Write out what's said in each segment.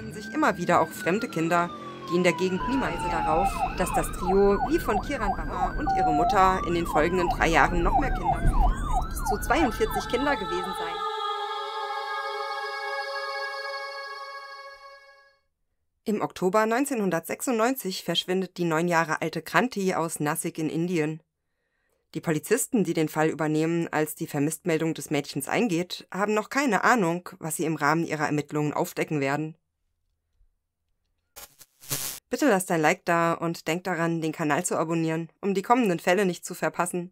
können sich immer wieder auch fremde Kinder, die in der Gegend niemals darauf, dass das Trio, wie von Kiran Bama und ihre Mutter, in den folgenden drei Jahren noch mehr Kinder, bis zu 42 Kinder gewesen seien. Im Oktober 1996 verschwindet die neun Jahre alte Kranti aus Nassik in Indien. Die Polizisten, die den Fall übernehmen, als die Vermisstmeldung des Mädchens eingeht, haben noch keine Ahnung, was sie im Rahmen ihrer Ermittlungen aufdecken werden. Bitte lasst dein Like da und denk daran, den Kanal zu abonnieren, um die kommenden Fälle nicht zu verpassen.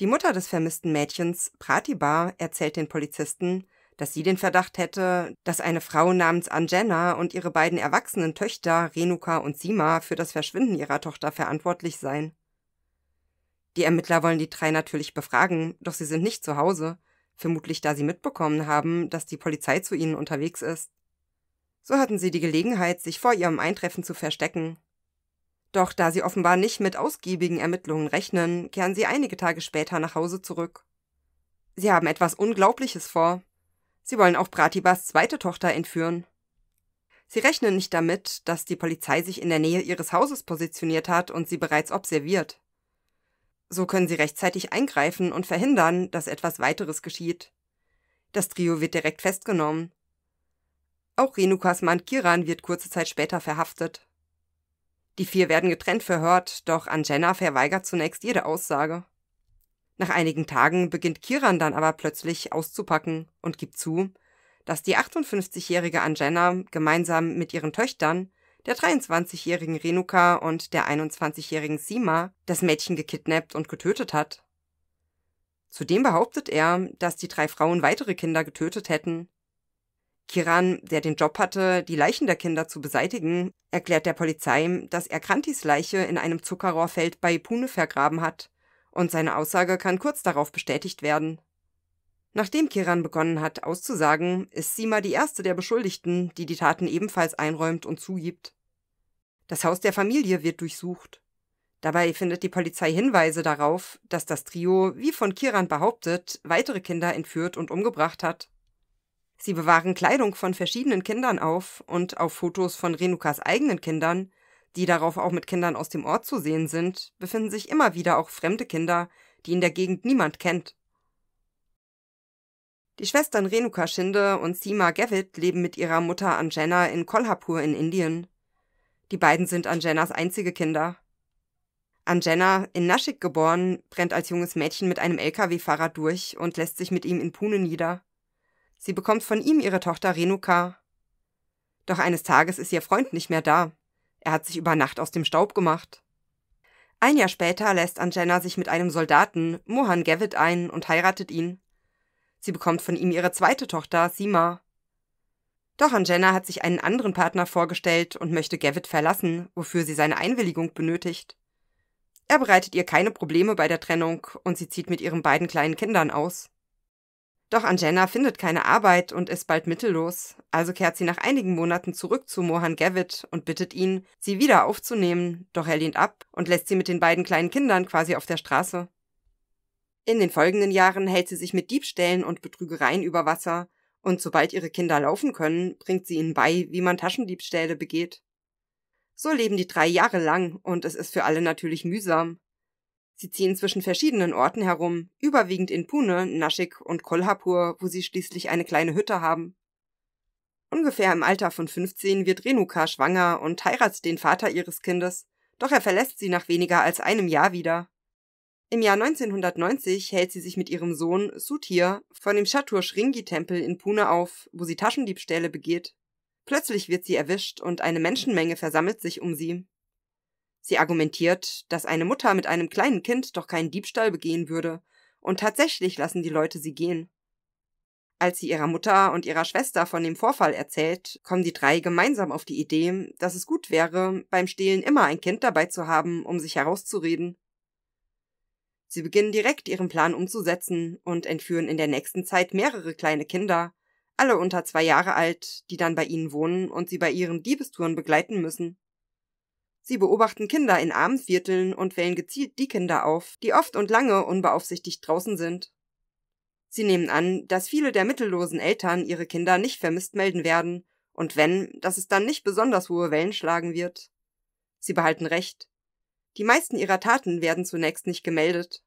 Die Mutter des vermissten Mädchens, Pratibha, erzählt den Polizisten, dass sie den Verdacht hätte, dass eine Frau namens Anjana und ihre beiden erwachsenen Töchter Renuka und Sima für das Verschwinden ihrer Tochter verantwortlich seien. Die Ermittler wollen die drei natürlich befragen, doch sie sind nicht zu Hause, vermutlich da sie mitbekommen haben, dass die Polizei zu ihnen unterwegs ist. So hatten sie die Gelegenheit, sich vor ihrem Eintreffen zu verstecken. Doch da sie offenbar nicht mit ausgiebigen Ermittlungen rechnen, kehren sie einige Tage später nach Hause zurück. Sie haben etwas Unglaubliches vor. Sie wollen auch Pratibas zweite Tochter entführen. Sie rechnen nicht damit, dass die Polizei sich in der Nähe ihres Hauses positioniert hat und sie bereits observiert. So können sie rechtzeitig eingreifen und verhindern, dass etwas weiteres geschieht. Das Trio wird direkt festgenommen auch Renukas Mann Kiran wird kurze Zeit später verhaftet. Die vier werden getrennt verhört, doch Anjana verweigert zunächst jede Aussage. Nach einigen Tagen beginnt Kiran dann aber plötzlich auszupacken und gibt zu, dass die 58-jährige Anjana gemeinsam mit ihren Töchtern, der 23-jährigen Renuka und der 21-jährigen Sima, das Mädchen gekidnappt und getötet hat. Zudem behauptet er, dass die drei Frauen weitere Kinder getötet hätten Kiran, der den Job hatte, die Leichen der Kinder zu beseitigen, erklärt der Polizei, dass er Krantis Leiche in einem Zuckerrohrfeld bei Pune vergraben hat und seine Aussage kann kurz darauf bestätigt werden. Nachdem Kiran begonnen hat auszusagen, ist Sima die erste der Beschuldigten, die die Taten ebenfalls einräumt und zugibt. Das Haus der Familie wird durchsucht. Dabei findet die Polizei Hinweise darauf, dass das Trio, wie von Kiran behauptet, weitere Kinder entführt und umgebracht hat. Sie bewahren Kleidung von verschiedenen Kindern auf und auf Fotos von Renukas eigenen Kindern, die darauf auch mit Kindern aus dem Ort zu sehen sind, befinden sich immer wieder auch fremde Kinder, die in der Gegend niemand kennt. Die Schwestern Renuka Schinde und Sima Gavit leben mit ihrer Mutter Anjana in Kolhapur in Indien. Die beiden sind Anjanas einzige Kinder. Anjana, in Nashik geboren, brennt als junges Mädchen mit einem Lkw-Fahrer durch und lässt sich mit ihm in Pune nieder. Sie bekommt von ihm ihre Tochter Renuka. Doch eines Tages ist ihr Freund nicht mehr da. Er hat sich über Nacht aus dem Staub gemacht. Ein Jahr später lässt Anjana sich mit einem Soldaten, Mohan Gavit, ein und heiratet ihn. Sie bekommt von ihm ihre zweite Tochter, Sima. Doch Anjana hat sich einen anderen Partner vorgestellt und möchte Gavit verlassen, wofür sie seine Einwilligung benötigt. Er bereitet ihr keine Probleme bei der Trennung und sie zieht mit ihren beiden kleinen Kindern aus. Doch Anjana findet keine Arbeit und ist bald mittellos, also kehrt sie nach einigen Monaten zurück zu Mohan Gavit und bittet ihn, sie wieder aufzunehmen, doch er lehnt ab und lässt sie mit den beiden kleinen Kindern quasi auf der Straße. In den folgenden Jahren hält sie sich mit Diebstählen und Betrügereien über Wasser, und sobald ihre Kinder laufen können, bringt sie ihnen bei, wie man Taschendiebstähle begeht. So leben die drei Jahre lang, und es ist für alle natürlich mühsam, Sie ziehen zwischen verschiedenen Orten herum, überwiegend in Pune, Nashik und Kolhapur, wo sie schließlich eine kleine Hütte haben. Ungefähr im Alter von 15 wird Renuka schwanger und heiratet den Vater ihres Kindes, doch er verlässt sie nach weniger als einem Jahr wieder. Im Jahr 1990 hält sie sich mit ihrem Sohn Sutir von dem Chatur Shringi-Tempel in Pune auf, wo sie Taschendiebstähle begeht. Plötzlich wird sie erwischt und eine Menschenmenge versammelt sich um sie. Sie argumentiert, dass eine Mutter mit einem kleinen Kind doch keinen Diebstahl begehen würde, und tatsächlich lassen die Leute sie gehen. Als sie ihrer Mutter und ihrer Schwester von dem Vorfall erzählt, kommen die drei gemeinsam auf die Idee, dass es gut wäre, beim Stehlen immer ein Kind dabei zu haben, um sich herauszureden. Sie beginnen direkt ihren Plan umzusetzen und entführen in der nächsten Zeit mehrere kleine Kinder, alle unter zwei Jahre alt, die dann bei ihnen wohnen und sie bei ihren Diebestouren begleiten müssen. Sie beobachten Kinder in armen Vierteln und wählen gezielt die Kinder auf, die oft und lange unbeaufsichtigt draußen sind. Sie nehmen an, dass viele der mittellosen Eltern ihre Kinder nicht vermisst melden werden, und wenn, dass es dann nicht besonders hohe Wellen schlagen wird. Sie behalten recht. Die meisten ihrer Taten werden zunächst nicht gemeldet.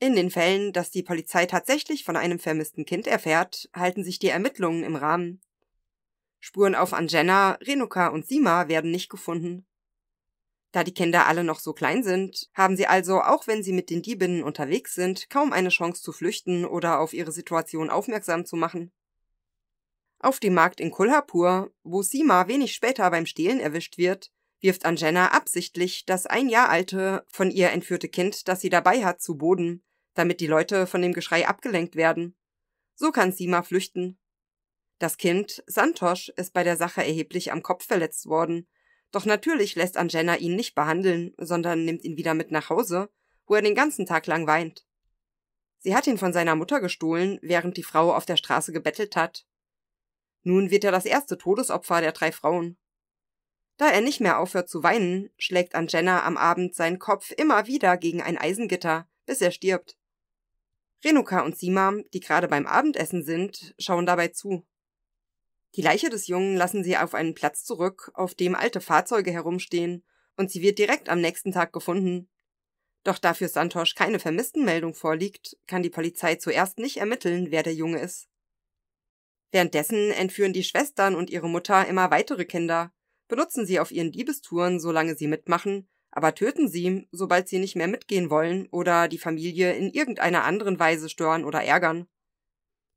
In den Fällen, dass die Polizei tatsächlich von einem vermissten Kind erfährt, halten sich die Ermittlungen im Rahmen. Spuren auf Anjena, Renuka und Sima werden nicht gefunden. Da die Kinder alle noch so klein sind, haben sie also, auch wenn sie mit den Diebinnen unterwegs sind, kaum eine Chance zu flüchten oder auf ihre Situation aufmerksam zu machen. Auf dem Markt in Kulhapur, wo Sima wenig später beim Stehlen erwischt wird, wirft Anjana absichtlich das ein Jahr alte, von ihr entführte Kind, das sie dabei hat, zu Boden, damit die Leute von dem Geschrei abgelenkt werden. So kann Sima flüchten. Das Kind, Santosch, ist bei der Sache erheblich am Kopf verletzt worden doch natürlich lässt Anjena ihn nicht behandeln, sondern nimmt ihn wieder mit nach Hause, wo er den ganzen Tag lang weint. Sie hat ihn von seiner Mutter gestohlen, während die Frau auf der Straße gebettelt hat. Nun wird er das erste Todesopfer der drei Frauen. Da er nicht mehr aufhört zu weinen, schlägt Anjena am Abend seinen Kopf immer wieder gegen ein Eisengitter, bis er stirbt. Renuka und Simam, die gerade beim Abendessen sind, schauen dabei zu. Die Leiche des Jungen lassen sie auf einen Platz zurück, auf dem alte Fahrzeuge herumstehen, und sie wird direkt am nächsten Tag gefunden. Doch da für Santosch keine Vermisstenmeldung vorliegt, kann die Polizei zuerst nicht ermitteln, wer der Junge ist. Währenddessen entführen die Schwestern und ihre Mutter immer weitere Kinder, benutzen sie auf ihren Liebestouren, solange sie mitmachen, aber töten sie, sobald sie nicht mehr mitgehen wollen oder die Familie in irgendeiner anderen Weise stören oder ärgern.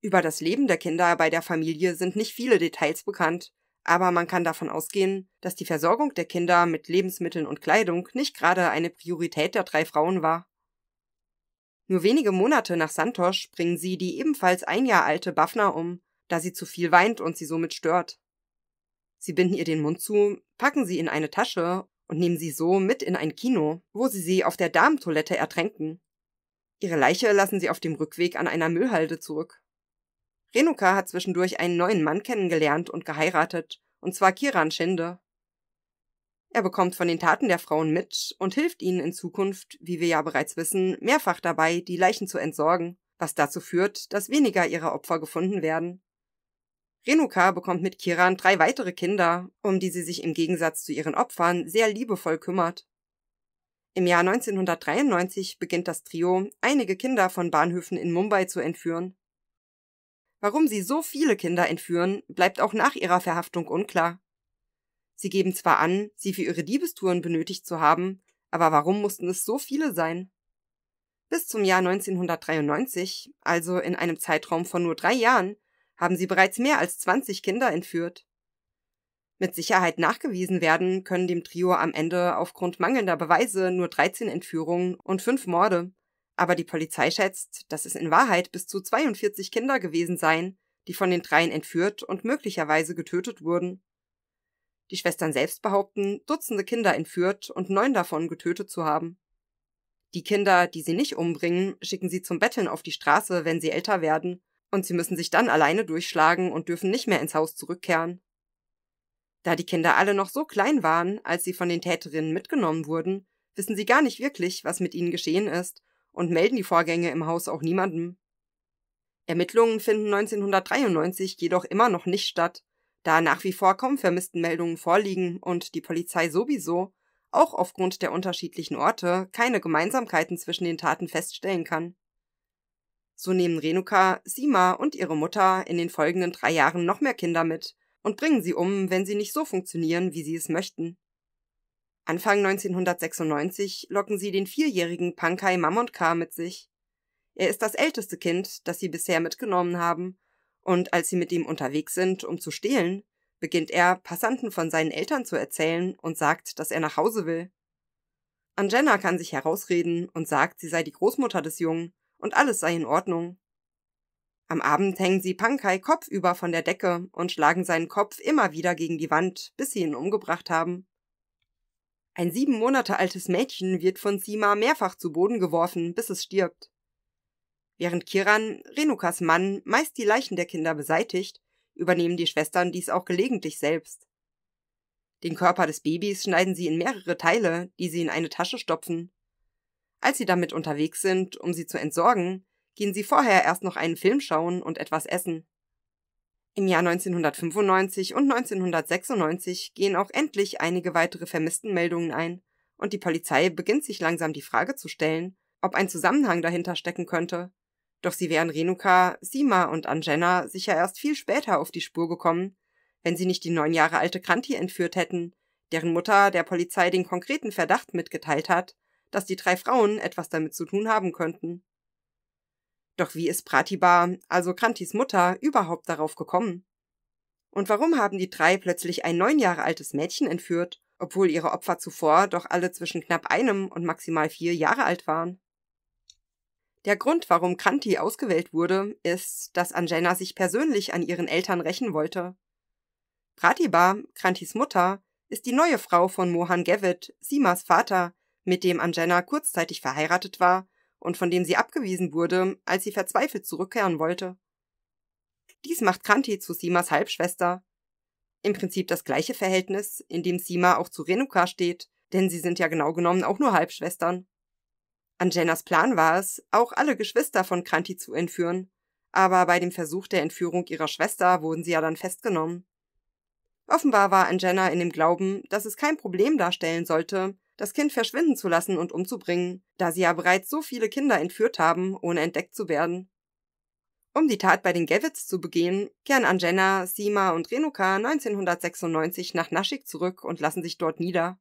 Über das Leben der Kinder bei der Familie sind nicht viele Details bekannt, aber man kann davon ausgehen, dass die Versorgung der Kinder mit Lebensmitteln und Kleidung nicht gerade eine Priorität der drei Frauen war. Nur wenige Monate nach Santosch bringen sie die ebenfalls ein Jahr alte Bafna um, da sie zu viel weint und sie somit stört. Sie binden ihr den Mund zu, packen sie in eine Tasche und nehmen sie so mit in ein Kino, wo sie sie auf der Damentoilette ertränken. Ihre Leiche lassen sie auf dem Rückweg an einer Müllhalde zurück. Renuka hat zwischendurch einen neuen Mann kennengelernt und geheiratet, und zwar Kiran Schinde. Er bekommt von den Taten der Frauen mit und hilft ihnen in Zukunft, wie wir ja bereits wissen, mehrfach dabei, die Leichen zu entsorgen, was dazu führt, dass weniger ihrer Opfer gefunden werden. Renuka bekommt mit Kiran drei weitere Kinder, um die sie sich im Gegensatz zu ihren Opfern sehr liebevoll kümmert. Im Jahr 1993 beginnt das Trio, einige Kinder von Bahnhöfen in Mumbai zu entführen. Warum sie so viele Kinder entführen, bleibt auch nach ihrer Verhaftung unklar. Sie geben zwar an, sie für ihre Diebestouren benötigt zu haben, aber warum mussten es so viele sein? Bis zum Jahr 1993, also in einem Zeitraum von nur drei Jahren, haben sie bereits mehr als 20 Kinder entführt. Mit Sicherheit nachgewiesen werden können dem Trio am Ende aufgrund mangelnder Beweise nur 13 Entführungen und 5 Morde aber die Polizei schätzt, dass es in Wahrheit bis zu 42 Kinder gewesen seien, die von den dreien entführt und möglicherweise getötet wurden. Die Schwestern selbst behaupten, Dutzende Kinder entführt und neun davon getötet zu haben. Die Kinder, die sie nicht umbringen, schicken sie zum Betteln auf die Straße, wenn sie älter werden, und sie müssen sich dann alleine durchschlagen und dürfen nicht mehr ins Haus zurückkehren. Da die Kinder alle noch so klein waren, als sie von den Täterinnen mitgenommen wurden, wissen sie gar nicht wirklich, was mit ihnen geschehen ist und melden die Vorgänge im Haus auch niemandem. Ermittlungen finden 1993 jedoch immer noch nicht statt, da nach wie vor kaum Vermisstenmeldungen vorliegen und die Polizei sowieso, auch aufgrund der unterschiedlichen Orte, keine Gemeinsamkeiten zwischen den Taten feststellen kann. So nehmen Renuka, Sima und ihre Mutter in den folgenden drei Jahren noch mehr Kinder mit und bringen sie um, wenn sie nicht so funktionieren, wie sie es möchten. Anfang 1996 locken sie den vierjährigen Pankai Mamonkar mit sich. Er ist das älteste Kind, das sie bisher mitgenommen haben, und als sie mit ihm unterwegs sind, um zu stehlen, beginnt er, Passanten von seinen Eltern zu erzählen und sagt, dass er nach Hause will. Anjana kann sich herausreden und sagt, sie sei die Großmutter des Jungen und alles sei in Ordnung. Am Abend hängen sie Pankai kopfüber von der Decke und schlagen seinen Kopf immer wieder gegen die Wand, bis sie ihn umgebracht haben. Ein sieben Monate altes Mädchen wird von Sima mehrfach zu Boden geworfen, bis es stirbt. Während Kiran, Renukas Mann, meist die Leichen der Kinder beseitigt, übernehmen die Schwestern dies auch gelegentlich selbst. Den Körper des Babys schneiden sie in mehrere Teile, die sie in eine Tasche stopfen. Als sie damit unterwegs sind, um sie zu entsorgen, gehen sie vorher erst noch einen Film schauen und etwas essen. Im Jahr 1995 und 1996 gehen auch endlich einige weitere Vermisstenmeldungen ein, und die Polizei beginnt sich langsam die Frage zu stellen, ob ein Zusammenhang dahinter stecken könnte. Doch sie wären Renuka, Sima und Anjena sicher erst viel später auf die Spur gekommen, wenn sie nicht die neun Jahre alte Kranti entführt hätten, deren Mutter der Polizei den konkreten Verdacht mitgeteilt hat, dass die drei Frauen etwas damit zu tun haben könnten. Doch wie ist Pratiba, also Krantis Mutter, überhaupt darauf gekommen? Und warum haben die drei plötzlich ein neun Jahre altes Mädchen entführt, obwohl ihre Opfer zuvor doch alle zwischen knapp einem und maximal vier Jahre alt waren? Der Grund, warum Kranti ausgewählt wurde, ist, dass Anjana sich persönlich an ihren Eltern rächen wollte. Pratiba, Krantis Mutter, ist die neue Frau von Mohan Gevit, Simas Vater, mit dem Anjana kurzzeitig verheiratet war und von dem sie abgewiesen wurde, als sie verzweifelt zurückkehren wollte. Dies macht Kranti zu Simas Halbschwester. Im Prinzip das gleiche Verhältnis, in dem Sima auch zu Renuka steht, denn sie sind ja genau genommen auch nur Halbschwestern. Anjenas Plan war es, auch alle Geschwister von Kranti zu entführen, aber bei dem Versuch der Entführung ihrer Schwester wurden sie ja dann festgenommen. Offenbar war Anjena in dem Glauben, dass es kein Problem darstellen sollte, das Kind verschwinden zu lassen und umzubringen, da sie ja bereits so viele Kinder entführt haben, ohne entdeckt zu werden. Um die Tat bei den Gavits zu begehen, kehren Anjana, Sima und Renuka 1996 nach Naschik zurück und lassen sich dort nieder.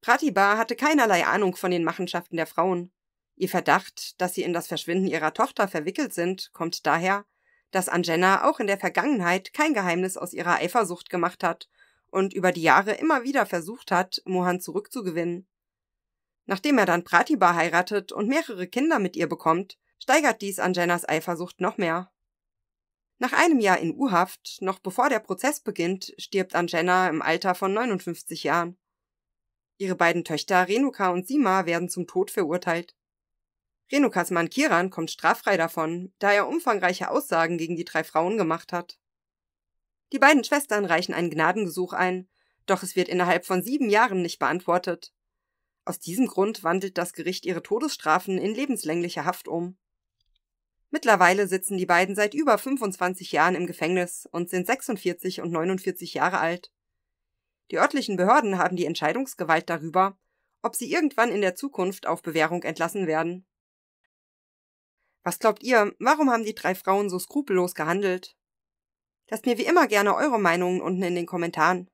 Pratiba hatte keinerlei Ahnung von den Machenschaften der Frauen. Ihr Verdacht, dass sie in das Verschwinden ihrer Tochter verwickelt sind, kommt daher, dass Anjana auch in der Vergangenheit kein Geheimnis aus ihrer Eifersucht gemacht hat und über die Jahre immer wieder versucht hat, Mohan zurückzugewinnen. Nachdem er dann Pratiba heiratet und mehrere Kinder mit ihr bekommt, steigert dies Anjanas Eifersucht noch mehr. Nach einem Jahr in U-Haft, noch bevor der Prozess beginnt, stirbt Anjana im Alter von 59 Jahren. Ihre beiden Töchter Renuka und Sima werden zum Tod verurteilt. Renukas Mann Kiran kommt straffrei davon, da er umfangreiche Aussagen gegen die drei Frauen gemacht hat. Die beiden Schwestern reichen ein Gnadengesuch ein, doch es wird innerhalb von sieben Jahren nicht beantwortet. Aus diesem Grund wandelt das Gericht ihre Todesstrafen in lebenslängliche Haft um. Mittlerweile sitzen die beiden seit über 25 Jahren im Gefängnis und sind 46 und 49 Jahre alt. Die örtlichen Behörden haben die Entscheidungsgewalt darüber, ob sie irgendwann in der Zukunft auf Bewährung entlassen werden. Was glaubt ihr, warum haben die drei Frauen so skrupellos gehandelt? Lasst mir wie immer gerne eure Meinungen unten in den Kommentaren.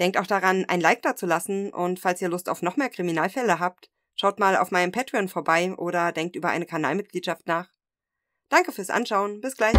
Denkt auch daran, ein Like dazulassen und falls ihr Lust auf noch mehr Kriminalfälle habt, schaut mal auf meinem Patreon vorbei oder denkt über eine Kanalmitgliedschaft nach. Danke fürs Anschauen, bis gleich.